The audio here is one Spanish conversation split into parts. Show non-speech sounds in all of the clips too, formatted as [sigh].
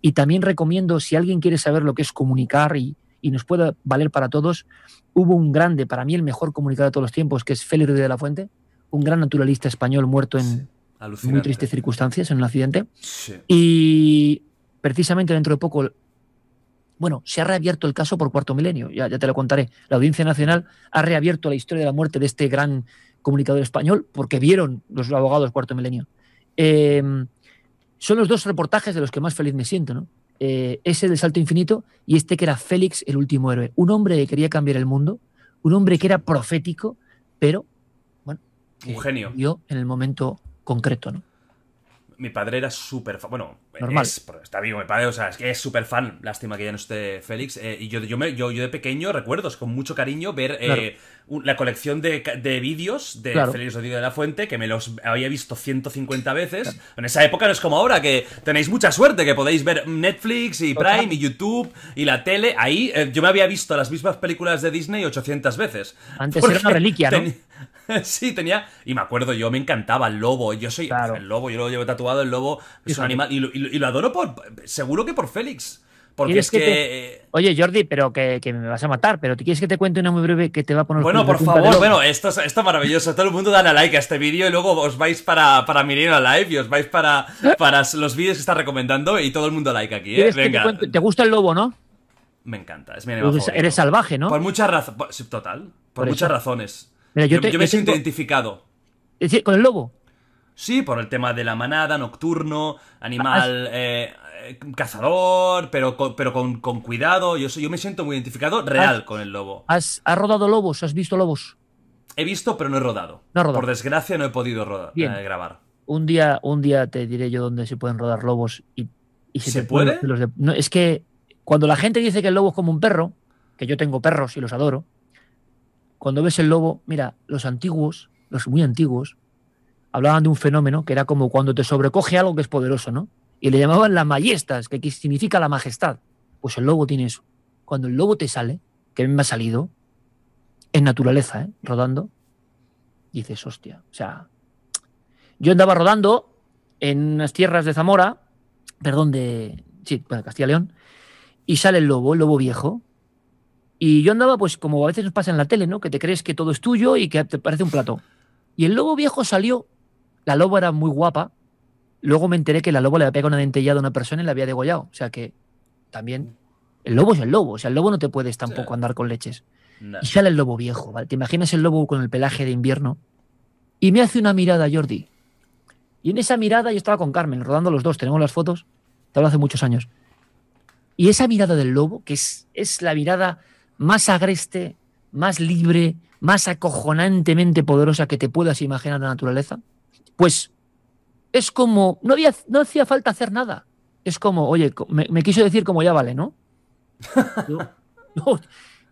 Y también recomiendo, si alguien quiere saber lo que es comunicar y, y nos pueda valer para todos, hubo un grande, para mí el mejor comunicador de todos los tiempos, que es Félix de la Fuente, un gran naturalista español muerto en muy tristes circunstancias, en un accidente. Y precisamente dentro de poco, bueno, se ha reabierto el caso por cuarto milenio, ya, ya te lo contaré. La Audiencia Nacional ha reabierto la historia de la muerte de este gran comunicador español porque vieron los abogados cuarto milenio. Eh, son los dos reportajes de los que más feliz me siento, ¿no? Eh, ese del salto infinito y este que era Félix, el último héroe. Un hombre que quería cambiar el mundo, un hombre que era profético, pero, bueno, un genio. Yo en el momento concreto, ¿no? mi padre era súper fan. Bueno, está vivo mi padre, o sea, es que es súper fan. Lástima que ya no esté Félix. Eh, y yo, yo, me, yo, de pequeño recuerdo con mucho cariño ver eh, la colección de, de vídeos de Félix de la Fuente, que me los había visto 150 veces. En esa época no es como ahora, que tenéis mucha suerte, que podéis ver Netflix y Prime y YouTube y la tele. Ahí eh, yo me había visto las mismas películas de Disney 800 veces. Antes era una reliquia, ¿no? [laughs] sí, tenía. Y me acuerdo, yo me encantaba el lobo. Yo soy el lobo, yo lo llevo tatuado, el lobo es un animal. Y lo, adoro por. Seguro que por Félix. Porque es que. Eh, Oye, Jordi, pero que, me vas a matar, pero ¿te quieres que te cuente una muy breve que te va a poner. Bueno, por favor, bueno, esto es, maravilloso. Todo el mundo dan a like a este vídeo y luego os vais para, para a Live y os vais para, ¿Eh? para los vídeos que está recomendando y todo el mundo like aquí, ¿eh? Venga. Te, gusta el lobo, ¿no? Me encanta, es mi pues eres salvaje, ¿no? Por muchas razones. Total. Por, muchas razones yo, me siento identificado. con el lobo. Sí, por el tema de la manada, nocturno, animal ah, eh, eh, cazador, pero, con, pero con, cuidado. Yo, yo me siento muy identificado real con el lobo. Has, rodado lobos? ¿Has visto lobos? He visto, pero no he rodado. No Por desgracia no he podido rodar, eh, grabar. Un día, un día te diré yo dónde se pueden rodar lobos y, si. se, puede. es que cuando la gente dice que el lobo es como un perro, que yo tengo perros y los adoro, cuando ves el lobo, mira, los antiguos, los muy antiguos, hablaban de un fenómeno que era como cuando te sobrecoge algo que es poderoso, ¿no? Y le llamaban las majestas, que significa la majestad. Pues el lobo tiene eso. Cuando el lobo te sale, que me ha salido, en naturaleza, ¿eh? rodando, dices, hostia, o sea, yo andaba rodando en las tierras de Zamora, perdón, de, Castilla y León, y sale el lobo, el lobo viejo, y yo andaba, pues, como a veces nos pasa en la tele, ¿no? Que te crees que todo es tuyo y que te parece un plato. Y el lobo viejo salió. La loba era muy guapa. Luego me enteré que la loba le había pegado una dentellada a una persona y la había degollado. O sea que también. El lobo es el lobo. O sea, el lobo no te puedes tampoco andar con leches. Y sale el lobo viejo, ¿vale? ¿Te imaginas el lobo con el pelaje de invierno? Y me hace una mirada, Jordi. Y en esa mirada yo estaba con Carmen, rodando los dos, tenemos las fotos, te hablo hace muchos años. Y esa mirada del lobo, que es, es la mirada más agreste, más libre, más acojonantemente poderosa que te puedas imaginar la naturaleza? Pues es como, no, había, no hacía falta hacer nada. Es como, oye, me, quiso decir como ya vale, [laughs] ¿no?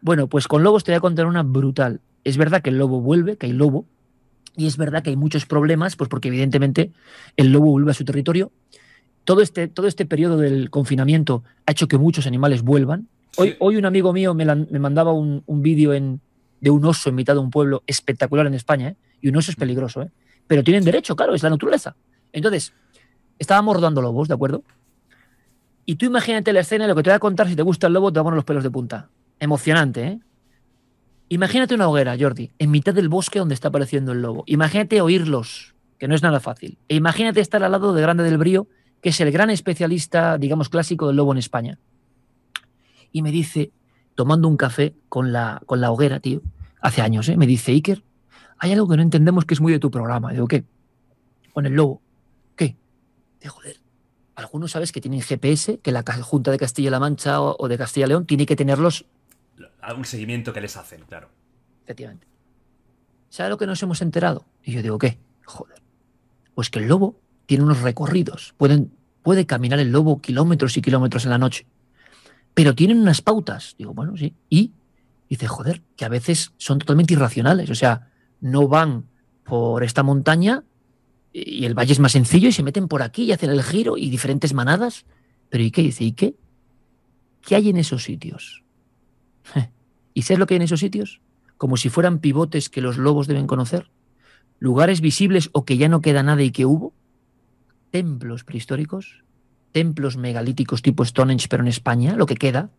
Bueno, pues con lobos te voy a contar una brutal. Es verdad que el lobo vuelve, que hay lobo, y es verdad que hay muchos problemas, pues porque evidentemente el lobo vuelve a su territorio. Todo este, todo este periodo del confinamiento ha hecho que muchos animales vuelvan, Hoy, un amigo mío me, mandaba un, vídeo de un oso en mitad de un pueblo espectacular en España, ¿eh? y un oso es mm. peligroso, ¿eh? pero tienen derecho, claro, es la naturaleza. Entonces, estábamos rodando lobos, ¿de acuerdo? Y tú imagínate la escena, lo que te voy a contar, si te gusta el lobo, te va a los pelos de punta. Emocionante, ¿eh? Imagínate una hoguera, Jordi, en mitad del bosque donde está apareciendo el lobo. Imagínate oírlos, que no es nada fácil. E imagínate estar al lado de Grande del Brío, que es el gran especialista, digamos, clásico del lobo en España y me dice, tomando un café con la, con la hoguera, tío, hace años, ¿eh? me dice, Iker, hay algo que no entendemos que es muy de tu programa. Digo, ¿qué? Con el lobo. ¿Qué? De joder. Algunos sabes que tienen GPS, que la Junta de Castilla-La Mancha o, de Castilla-León tiene que tenerlos. Algún seguimiento que les hacen, claro. Efectivamente. ¿Sabes lo que nos hemos enterado? Y yo digo, ¿qué? Joder. Pues que el lobo tiene unos recorridos. Pueden, puede caminar el lobo kilómetros y kilómetros en la noche pero tienen unas pautas. Digo, bueno, sí. Y dice, joder, que a veces son totalmente irracionales. O sea, no van por esta montaña y el valle es más sencillo y se meten por aquí y hacen el giro y diferentes manadas. Pero ¿y qué? Dice, ¿y qué? ¿Qué hay en esos sitios? [laughs] ¿Y sabes lo que hay en esos sitios? Como si fueran pivotes que los lobos deben conocer. Lugares visibles o que ya no queda nada y que hubo. Templos prehistóricos templos megalíticos tipo Stonehenge, pero en España, lo que queda.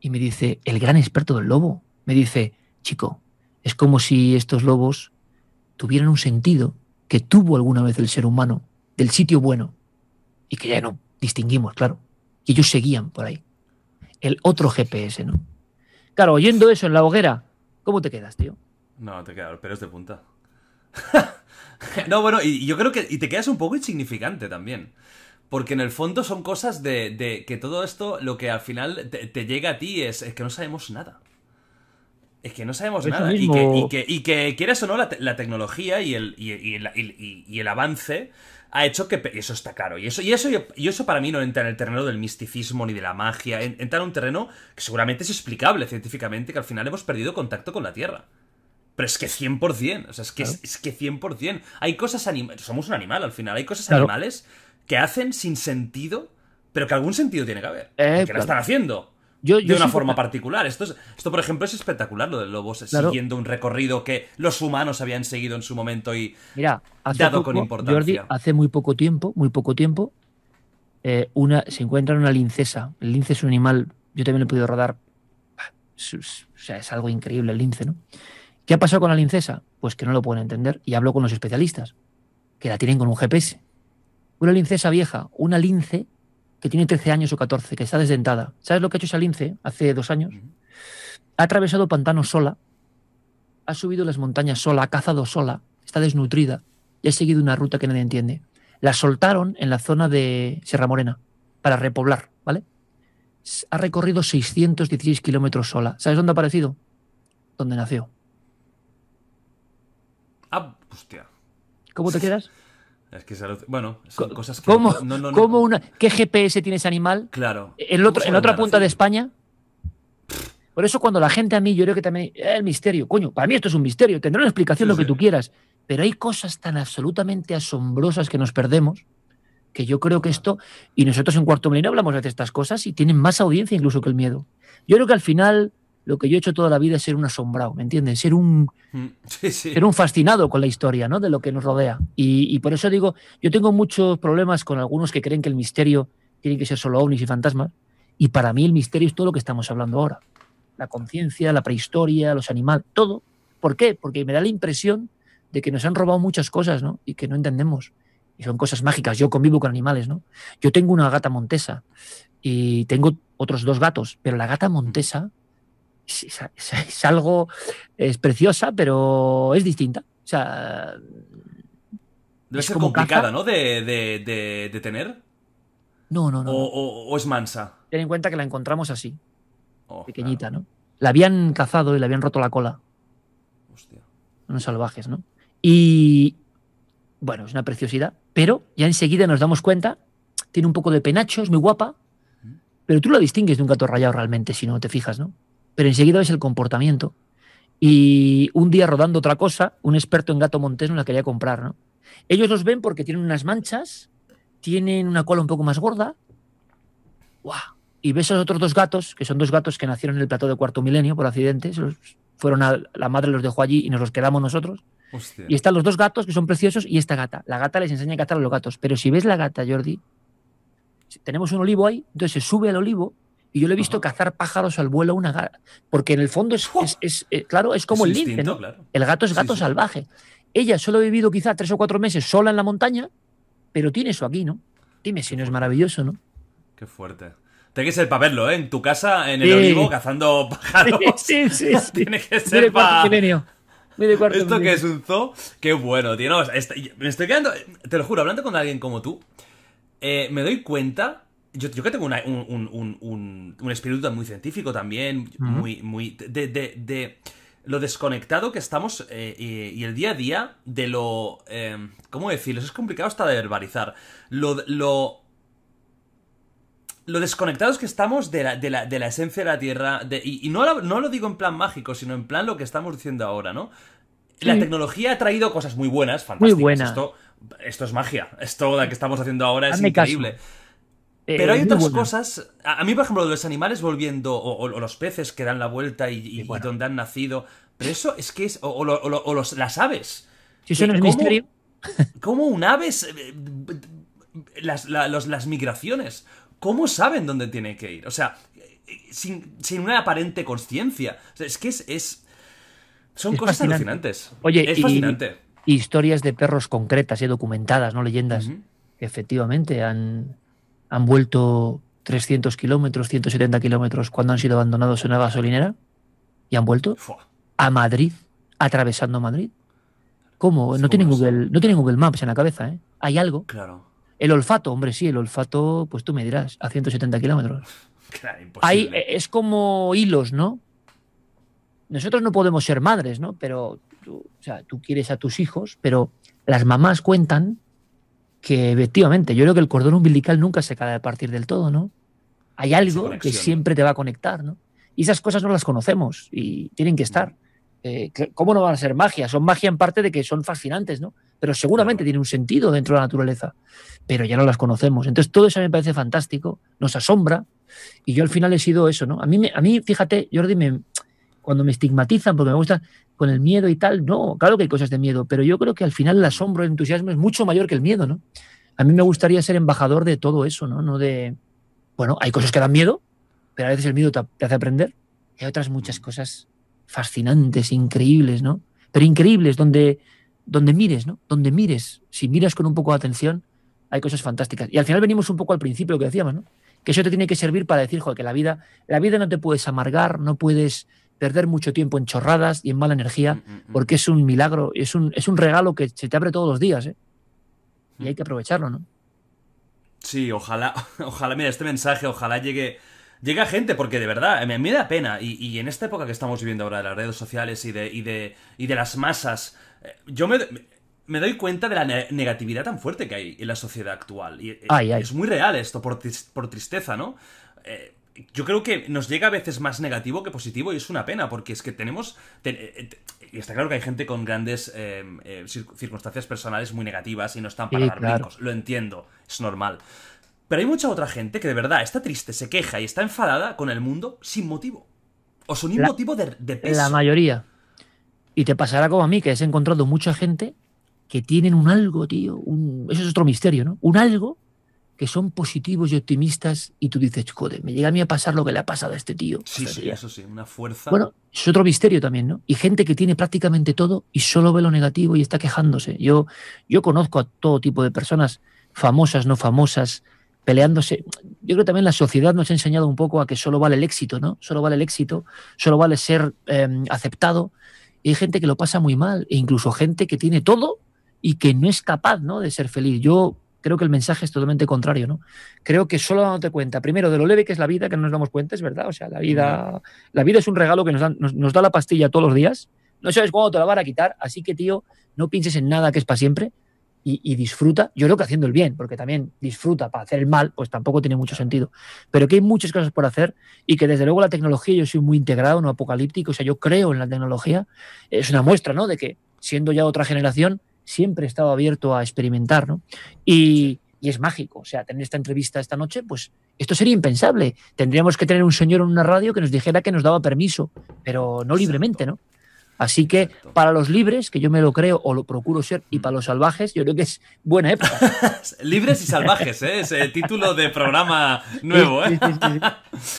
Y me dice, el gran experto del lobo, me dice, chico, es como si estos lobos tuvieran un sentido que tuvo alguna vez el ser humano del sitio bueno y que ya no distinguimos, claro. Y ellos seguían por ahí. El otro GPS, ¿no? Claro, oyendo eso en la hoguera, ¿cómo te quedas, tío? No, te quedas, pero es de punta. [laughs] no, bueno, y yo creo que y te quedas un poco insignificante también. Porque en el fondo son cosas de, que todo esto, lo que al final te, llega a ti es, que no sabemos nada. Es que no sabemos nada. Y, que, quieras o no, la, tecnología y el, avance ha hecho que eso está claro y eso y eso y eso para mí no entra en el terreno del misticismo ni de la magia entra en un terreno que seguramente es explicable científicamente que al final hemos perdido contacto con la tierra pero es que 100%, o sea, es que, es, que 100%. Hay cosas animales, somos un animal al final, hay cosas animales que hacen sin sentido, pero que algún sentido tiene que haber. Eh, que la están haciendo. de una forma particular. Esto, esto, por ejemplo, es espectacular, lo del lobos siguiendo un recorrido que los humanos habían seguido en su momento y Mira, dado con importancia. hace muy poco tiempo, muy poco tiempo, eh, una, se encuentra una lincesa. El lince es un animal, yo también lo he podido rodar. O sea, es algo increíble el lince, ¿no? ¿Qué ha pasado con la lincesa? Pues que no lo pueden entender. Y hablo con los especialistas, que la tienen con un GPS una lincesa vieja, una lince que tiene 13 años o 14, que está desdentada. ¿Sabes lo que ha hecho esa lince hace dos años? Ha atravesado pantanos sola, ha subido las montañas sola, ha cazado sola, está desnutrida y ha seguido una ruta que nadie entiende. La soltaron en la zona de Sierra Morena para repoblar, ¿vale? Ha recorrido 616 kilómetros sola. ¿Sabes dónde ha aparecido? Donde nació. Ah, ¿Cómo te quieras? Es que Bueno, son cosas que. no, una... ¿Qué GPS tiene ese animal? Claro. ¿En, otro, en otra punta de España? Por eso, cuando la gente a mí, yo creo que también. Eh, el misterio, coño, para mí esto es un misterio. Tendrá una explicación lo que tú quieras. Pero hay cosas tan absolutamente asombrosas que nos perdemos que yo creo que esto. Y nosotros en Cuarto Milenio hablamos de estas cosas y tienen más audiencia incluso que el miedo. Yo creo que al final lo que yo he hecho toda la vida es ser un asombrado, ¿me entiendes? Ser un, mm, Ser un fascinado con la historia, ¿no? De lo que nos rodea. Y, y, por eso digo, yo tengo muchos problemas con algunos que creen que el misterio tiene que ser solo ovnis y fantasmas, y para mí el misterio es todo lo que estamos hablando ahora. La conciencia, la prehistoria, los animales, todo. ¿Por qué? Porque me da la impresión de que nos han robado muchas cosas, ¿no? Y que no entendemos. Y son cosas mágicas. Yo convivo con animales, ¿no? Yo tengo una gata montesa y tengo otros dos gatos, pero la gata montesa es, algo, es preciosa, pero es distinta. O sea... Debe ser complicada, ¿no? De, tener. No, no, no. O, es mansa. Ten en cuenta que la encontramos así. Oh, pequeñita, ¿no? La habían cazado y le habían roto la cola. Hostia. Unos salvajes, ¿no? Y bueno, es una preciosidad, pero ya enseguida nos damos cuenta, tiene un poco de penacho, es muy guapa, pero tú la distingues de un gato rayado realmente si no te fijas, ¿no? pero enseguida ves el comportamiento. Y un día rodando otra cosa, un experto en gato montés no la quería comprar. ¿no? Ellos los ven porque tienen unas manchas, tienen una cola un poco más gorda. ¡Guau! Y ves a los otros dos gatos, que son dos gatos que nacieron en el plato de cuarto milenio por accidente. fueron a la madre, los dejó allí y nos los quedamos nosotros. Y están los dos gatos que son preciosos y esta gata. La gata les enseña a cazar a los gatos. Pero si ves la gata, Jordi, tenemos un olivo ahí, entonces se sube al olivo y yo le he visto cazar pájaros al vuelo una gata. Porque en el fondo es, eh, claro, es como el lince, ¿no? El gato es gato salvaje. Ella solo ha vivido quizá tres o cuatro meses sola en la montaña, pero tiene eso aquí, ¿no? Dime si no es maravilloso, ¿no? Qué fuerte. Tiene que ser para verlo, ¿eh? En tu casa, en el sí. cazando [laughs] pájaros. Sí, sí, [laughs] Tiene que ser para... Esto que es un zoo, qué bueno, tío. me estoy quedando, te lo juro, hablando con alguien como tú, eh, me doy cuenta yo, yo que tengo un, espíritu muy científico también, muy, muy. de, lo desconectado que estamos eh, y, el día a día de lo... Em, ¿Cómo decirlo? es complicado hasta de verbalizar. Lo... lo desconectados que estamos de la, de la, esencia de la Tierra, y, no, lo, no, lo, digo en plan mágico, sino en plan lo que estamos diciendo ahora, ¿no? La tecnología ha traído cosas muy buenas, fantásticas. esto, esto es magia, esto la que estamos haciendo ahora es increíble. Pero hay eh, otras cosas. A, mí, por ejemplo, los animales volviendo, o, los peces que dan la vuelta y, donde han nacido. Pero eso es que es. O, las aves. Si eso no misterio. [laughs] ¿Cómo un ave. Eh, eh, las, migraciones. ¿Cómo saben dónde tiene que ir? O sea, sin, una aparente conciencia. es que es. son cosas alucinantes. Oye, es fascinante. historias de perros concretas y documentadas, no leyendas. Efectivamente, han han vuelto 300 kilómetros, 170 kilómetros cuando han sido abandonados en una gasolinera y han vuelto a Madrid, atravesando Madrid. ¿Cómo? No tienen, Google, no tienen Google Maps en la cabeza, ¿eh? Hay algo. Claro. El olfato, hombre, sí, el olfato, pues tú me dirás, a 170 kilómetros. Claro, Ahí es como hilos, ¿no? Nosotros no podemos ser madres, ¿no? Pero, tú quieres a tus hijos, pero las mamás cuentan que efectivamente, yo creo que el cordón umbilical nunca se cae de partir del todo, ¿no? Hay algo que siempre te va a conectar, ¿no? Y esas cosas no las conocemos y tienen que mm. estar. Eh, ¿Cómo no van a ser magia? Son magia en parte de que son fascinantes, ¿no? Pero seguramente tiene un sentido dentro de la naturaleza, pero ya no las conocemos. Entonces todo eso me parece fantástico, nos asombra y yo al final he sido eso, ¿no? A mí, a mí fíjate, Jordi, me, cuando me estigmatizan porque me gusta con el miedo y tal, no, claro que hay cosas de miedo, pero yo creo que al final el asombro, el entusiasmo es mucho mayor que el miedo, ¿no? A mí me gustaría ser embajador de todo eso, ¿no? No de, bueno, hay cosas que dan miedo, pero a veces el miedo te hace aprender. Y hay otras muchas cosas fascinantes, increíbles, ¿no? Pero increíbles, donde, donde mires, ¿no? Donde mires, si miras con un poco de atención, hay cosas fantásticas. Y al final venimos un poco al principio, lo que decíamos, ¿no? Que eso te tiene que servir para decir, joder, que la vida, la vida no te puedes amargar, no puedes perder mucho tiempo en chorradas y en mala energía, mm, mm, mm. porque es un milagro, es un, es un regalo que se te abre todos los días, ¿eh? Y hay que aprovecharlo, ¿no? Sí, ojalá, [laughs] ojalá, mira, este mensaje, ojalá llegue, llegue a gente, porque de verdad, me, me da pena, y, en esta época que estamos viviendo ahora de las redes sociales y de, y de, y de las masas, eh, yo me, doy cuenta de la negatividad tan fuerte que hay en la sociedad actual. Y eh, es muy real esto, por, por tristeza, ¿no? Eh, yo creo que nos llega a veces más negativo que positivo y es una pena, porque es que tenemos... Eh, eh, y está claro que hay gente con grandes eh, circunstancias personales muy negativas y no están para dar claro. lo entiendo, es normal. Pero hay mucha otra gente que de verdad está triste, se queja y está enfadada con el mundo sin motivo. O sin motivo de, peso. La mayoría. Y te pasará como a mí, que has encontrado mucha gente que tienen un algo, tío. Un, eso es otro misterio, ¿no? Un algo que son positivos y optimistas y tú dices, joder, me llega a mí a pasar lo que le ha pasado a este tío. Sí, eso sí, una fuerza. Bueno, es otro misterio también, ¿no? Y gente que tiene prácticamente todo y solo ve lo negativo y está quejándose. Yo, yo conozco a todo tipo de personas, famosas, no famosas, peleándose. Yo creo que también la sociedad nos ha enseñado un poco a que solo vale el éxito, ¿no? Solo vale el éxito, solo vale ser em, aceptado. Y hay gente que lo pasa muy mal, e incluso gente que tiene todo y que no es capaz, ¿no? De ser feliz. Yo creo que el mensaje es totalmente contrario, ¿no? Creo que solo dándote cuenta, primero, de lo leve que es la vida, que no nos damos cuenta, es verdad, o sea, la vida, la vida es un regalo que nos, da la pastilla todos los días, no sabes cuándo te la van a quitar, así que, tío, no pienses en nada que es para siempre y, y, disfruta, yo creo que haciendo el bien, porque también disfruta para hacer el mal, pues tampoco tiene mucho sentido, pero que hay muchas cosas por hacer y que desde luego la tecnología, yo soy muy integrado, no apocalíptico, o sea, yo creo en la tecnología, es una muestra, ¿no?, de que siendo ya otra generación, siempre he estado abierto a experimentar, ¿no? Y, es mágico, o sea, tener esta entrevista esta noche, pues esto sería impensable. Tendríamos que tener un señor en una radio que nos dijera que nos daba permiso, pero no libremente, ¿no? Así que para los libres, que yo me lo creo o lo procuro ser, y para los mm. salvajes, yo creo que es buena época. [laughs] libres y salvajes, ¿eh? es el título de programa nuevo. ¿eh? sí, [laughs]